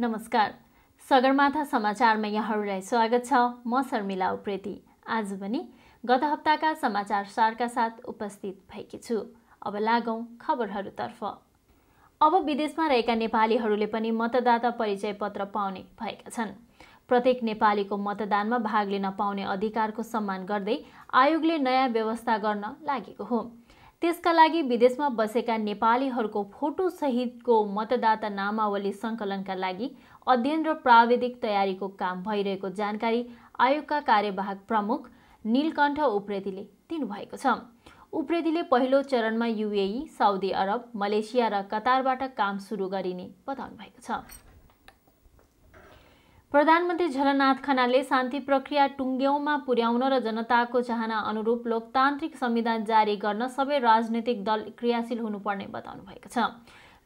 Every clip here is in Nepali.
नमस्कार सगरमाथा समाचारमा यहाँहरूलाई स्वागत छ म शर्मिला उप्रेती आज पनि गत हप्ताका समाचार सारका साथ उपस्थित भएकी छु अब लागौँ खबरहरूतर्फ अब विदेशमा रहेका नेपालीहरूले पनि मतदाता परिचय पत्र पाउने भएका छन् प्रत्येक नेपालीको मतदानमा भाग लिन पाउने अधिकारको सम्मान गर्दै आयोगले नयाँ व्यवस्था गर्न लागेको हो त्यसका लागि विदेशमा बसेका नेपालीहरूको फोटोसहितको मतदाता नामावली सङ्कलनका लागि अध्ययन र प्राविधिक तयारीको काम भइरहेको जानकारी आयोगका कार्यवाहक प्रमुख नीलकण्ठ उप्रेतीले दिनुभएको छ उप्रेतीले पहिलो चरणमा युएई साउदी अरब मलेसिया र कतारबाट काम सुरु गरिने बताउनु भएको छ प्रधानमन्त्री झलनाथ खनालले शान्ति प्रक्रिया टुङ्ग्याउमा पुर्याउन र जनताको चाहना अनुरूप लोकतान्त्रिक संविधान जारी गर्न सबै राजनैतिक दल क्रियाशील हुनुपर्ने बताउनु भएको छ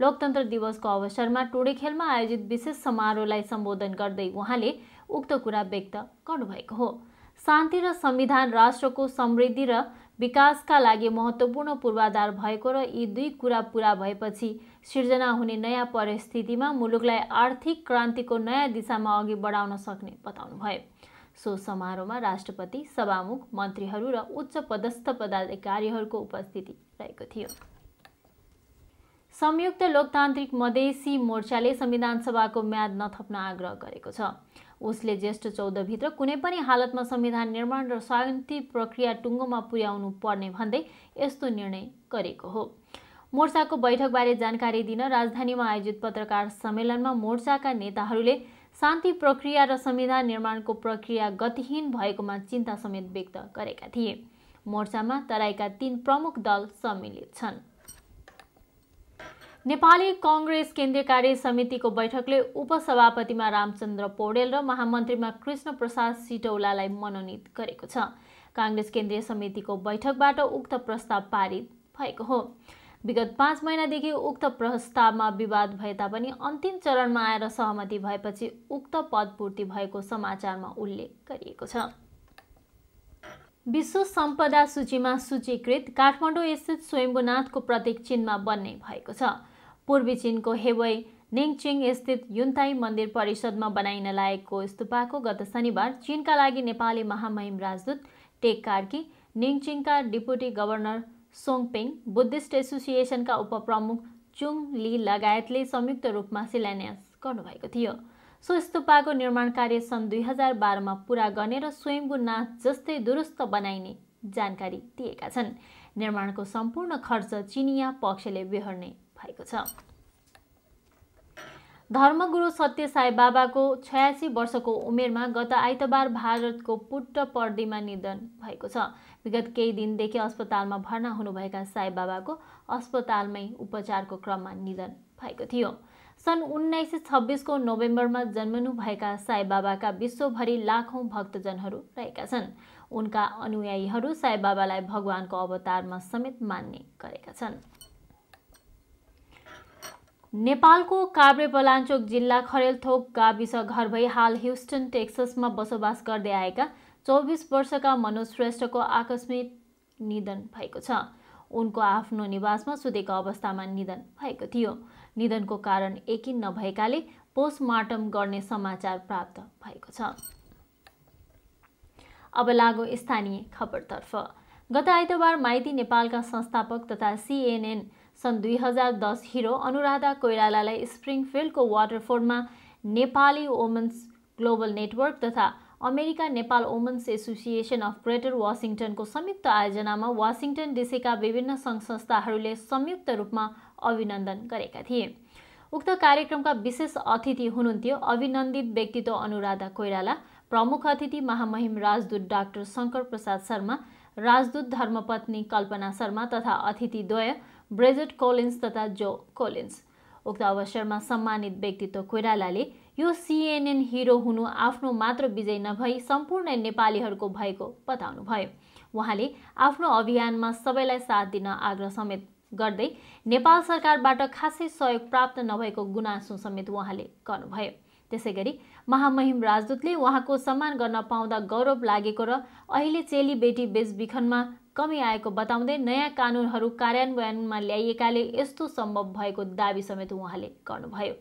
लोकतन्त्र दिवसको अवसरमा टोडेखेलमा आयोजित विशेष समारोहलाई सम्बोधन गर्दै उहाँले उक्त कुरा व्यक्त गर्नुभएको हो शान्ति र संविधान राष्ट्रको समृद्धि र विकासका लागि महत्त्वपूर्ण पूर्वाधार भएको र यी दुई कुरा पुरा भएपछि सिर्जना हुने नयाँ परिस्थितिमा मुलुकलाई आर्थिक क्रान्तिको नयाँ दिशामा अघि बढाउन सक्ने बताउनुभयो सो समारोहमा राष्ट्रपति सभामुख मन्त्रीहरू र उच्च पदस्थ पदाधिकारीहरूको उपस्थिति रहेको थियो संयुक्त लोकतान्त्रिक मधेसी मोर्चाले संविधान सभाको म्याद नथप्न आग्रह गरेको छ उसले ज्येष्ठ चौधभित्र कुनै पनि हालतमा संविधान निर्माण र शान्ति प्रक्रिया टुङ्गोमा पुर्याउनु पर्ने भन्दै यस्तो निर्णय गरेको हो मोर्चाको बैठकबारे जानकारी दिन राजधानीमा आयोजित पत्रकार सम्मेलनमा मोर्चाका नेताहरूले शान्ति प्रक्रिया र संविधान निर्माणको प्रक्रिया गतिहीन भएकोमा चिन्ता समेत व्यक्त गरेका थिए मोर्चामा तराईका तीन प्रमुख दल सम्मिलित छन् नेपाली कङ्ग्रेस केन्द्रीय कार्य समितिको बैठकले उपसभापतिमा रामचन्द्र पौडेल र महामन्त्रीमा कृष्ण प्रसाद सिटौलालाई मनोनित गरेको छ काङ्ग्रेस केन्द्रीय समितिको बैठकबाट उक्त प्रस्ताव पारित भएको हो विगत पाँच महिनादेखि उक्त प्रस्तावमा विवाद भए तापनि अन्तिम चरणमा आएर सहमति भएपछि उक्त पदपूर्ति भएको समाचारमा उल्लेख गरिएको छ विश्व सम्पदा सूचीमा सूचीकृत काठमाडौँ स्थित स्वयम्भूनाथको प्रतीक चिनमा बन्ने भएको छ पूर्वी चिनको हेवै निङचिङ स्थित युन्ताई मन्दिर परिषदमा बनाइन लागेको स्तुपाको गत शनिबार चिनका लागि नेपाली महामहिम राजदूत टेक कार्की निङचिङका डिपुटी गभर्नर सोङपिङ बुद्धिस्ट एसोसिएसनका उपप्रमुख चुङ ली लगायतले संयुक्त रूपमा शिलान्यास गर्नुभएको थियो सो स्तुपाको निर्माण कार्य सन् दुई हजार बाह्रमा पुरा गर्ने र स्वयम्भू नाच जस्तै दुरुस्त बनाइने जानकारी दिएका छन् निर्माणको सम्पूर्ण खर्च चिनिया पक्षले बेहोर्ने भएको छ धर्मगुरु सत्य साई बाबाको छयासी वर्षको उमेरमा गत आइतबार भारतको पुट्ट पुट्टपर्दीमा निधन भएको छ विगत केही दिनदेखि अस्पतालमा भर्ना हुनुभएका साई बाबाको अस्पतालमै उपचारको क्रममा निधन भएको थियो सन् उन्नाइस सय छब्बिसको नोभेम्बरमा जन्मनुभएका साई बाबाका विश्वभरि लाखौँ भक्तजनहरू रहेका छन् उनका अनुयायीहरू साई बाबालाई भगवानको अवतारमा समेत मान्ने गरेका छन् नेपालको काभ्रे पलाञ्चोक जिल्ला खरेलथोक गाविस घर भई हाल ह्युस्टन टेक्ससमा बसोबास गर्दै आएका चौबिस वर्षका मनोज श्रेष्ठको आकस्मिक निधन भएको छ उनको आफ्नो निवासमा सुतेको अवस्थामा निधन भएको थियो निधनको कारण एकिन नभएकाले पोस्टमार्टम गर्ने समाचार प्राप्त भएको छ अब लागो स्थानीय खबरतर्फ गत आइतबार माइती नेपालका संस्थापक तथा सिएनएन सन् दुई हजार दस हिरो अनुराधा कोइरालालाई स्प्रिङफिल्डको वाटरफोर्डमा नेपाली वुमेन्स ग्लोबल नेटवर्क तथा America Nepal women's association of greater वासिङटनको संयुक्त आयोजनामा वासिङटन डिसीका विभिन्न सङ्घ संस्थाहरूले संयुक्त रूपमा अभिनन्दन गरेका थिए उक्त कार्यक्रमका विशेष अतिथि हुनुहुन्थ्यो अभिनन्दित व्यक्तित्व अनुराधा कोइराला प्रमुख अतिथि महामहिम राजदूत डाक्टर शङ्कर प्रसाद शर्मा राजदूत धर्मपत्नी कल्पना शर्मा तथा अतिथिद्वय ब्रेजेट कोलिन्स तथा जो कोलिन्स उक्त अवसरमा सम्मानित व्यक्तित्व कोइरालाले यो सिएनएन हिरो हुनु आफ्नो मात्र विजय नभई सम्पूर्ण नेपालीहरूको भएको बताउनुभयो उहाँले आफ्नो अभियानमा सबैलाई साथ दिन आग्रह समेत गर्दै नेपाल सरकारबाट खासै सहयोग प्राप्त नभएको गुनासो समेत उहाँले गर्नुभयो त्यसै गरी महामहिम राजदूतले उहाँको सम्मान गर्न पाउँदा गौरव लागेको र अहिले चेलीबेटी बेटी बेचबिखनमा कमी आएको बताउँदै नयाँ कानुनहरू कार्यान्वयनमा ल्याइएकाले यस्तो सम्भव भएको दावी समेत उहाँले गर्नुभयो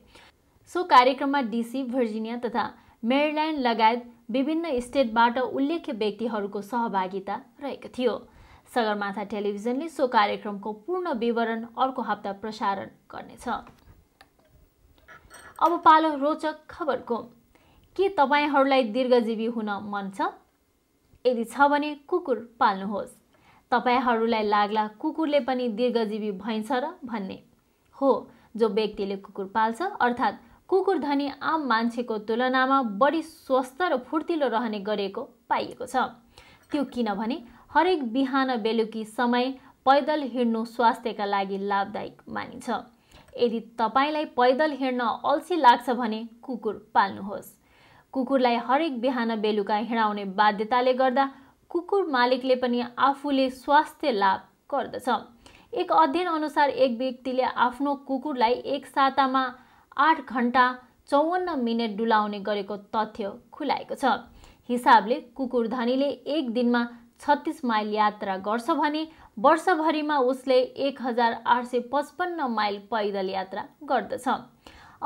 सो कार्यक्रममा डिसी भर्जिनिया तथा मेरिल्यान्ड लगायत विभिन्न स्टेटबाट उल्लेख्य व्यक्तिहरूको सहभागिता रहेको थियो सगरमाथा टेलिभिजनले सो कार्यक्रमको पूर्ण विवरण अर्को हप्ता प्रसारण गर्नेछ अब पालो रोचक खबरको के तपाईँहरूलाई दीर्घजीवी हुन मन छ यदि छ भने कुकुर पाल्नुहोस् तपाईँहरूलाई लाग्ला कुकुरले पनि दीर्घजीवी भइन्छ र भन्ने हो जो व्यक्तिले कुकुर पाल्छ अर्थात् कुकुर धनी आम मान्छेको तुलनामा बढी स्वस्थ र फुर्तिलो रहने गरेको पाइएको छ त्यो किनभने हरेक बिहान बेलुकी समय पैदल हिँड्नु स्वास्थ्यका लागि लाभदायक मानिन्छ यदि तपाईँलाई पैदल हिँड्न अल्छी लाग्छ भने कुकुर पाल्नुहोस् कुकुरलाई हरेक बिहान बेलुका हिँडाउने बाध्यताले गर्दा कुकुर मालिकले पनि आफूले स्वास्थ्य लाभ गर्दछ एक अध्ययन अनुसार एक व्यक्तिले आफ्नो कुकुरलाई एक सातामा आठ घन्टा चौवन्न मिनट डुलाउने गरेको तथ्य खुलाएको छ हिसाबले कुकुर धनीले एक दिनमा छत्तिस माइल यात्रा गर्छ भने वर्षभरिमा उसले एक हजार आठ सय पचपन्न माइल पैदल यात्रा गर्दछ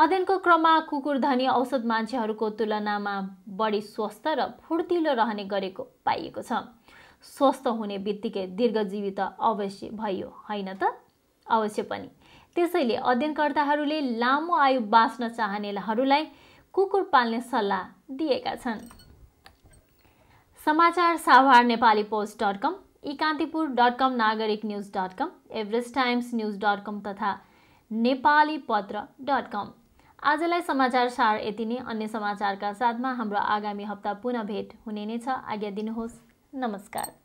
अध्ययनको क्रममा कुकुर धनी औषध मान्छेहरूको तुलनामा बढी स्वस्थ र फुर्तिलो रहने गरेको पाइएको छ स्वस्थ हुने बित्तिकै दीर्घजीवी अवश्य भयो होइन त अवश्य पनि त्यसैले अध्ययनकर्ताहरूले लामो आयु बाँच्न चाहनेहरूलाई कुकुर पाल्ने सल्लाह दिएका छन् समाचार साभार Nepali post dot com e dot com Nagarik news dot com Everest times news dot com तथा नेपाली पत्र डट कम आजलाई समाचार सार यति नै अन्य समाचारका साथमा हाम्रो आगामी हप्ता पुनः भेट हुने नै छ आज्ञा दिनुहोस् नमस्कार